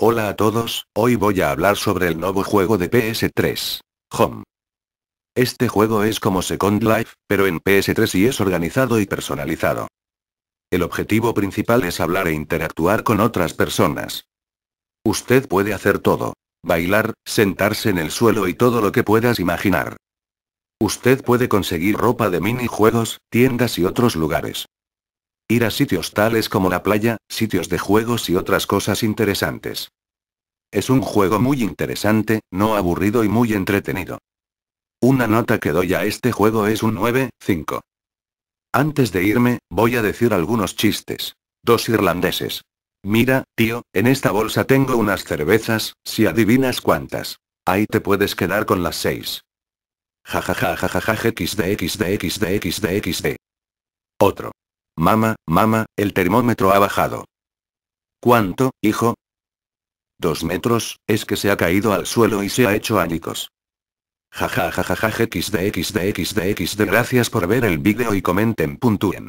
Hola a todos, hoy voy a hablar sobre el nuevo juego de PS3. Home. Este juego es como Second Life, pero en PS3 y es organizado y personalizado. El objetivo principal es hablar e interactuar con otras personas. Usted puede hacer todo. Bailar, sentarse en el suelo y todo lo que puedas imaginar. Usted puede conseguir ropa de minijuegos, tiendas y otros lugares. Ir a sitios tales como la playa, sitios de juegos y otras cosas interesantes. Es un juego muy interesante, no aburrido y muy entretenido. Una nota que doy a este juego es un 5. Antes de irme, voy a decir algunos chistes. Dos irlandeses. Mira, tío, en esta bolsa tengo unas cervezas, si adivinas cuántas. Ahí te puedes quedar con las seis. Ja ja ja ja ja ja xd xd xd. Otro. Mamá, mama, el termómetro ha bajado. ¿Cuánto, hijo? Dos metros, es que se ha caído al suelo y se ha hecho añicos. Ja ja ja ja ja gracias por ver el vídeo y comenten puntúen.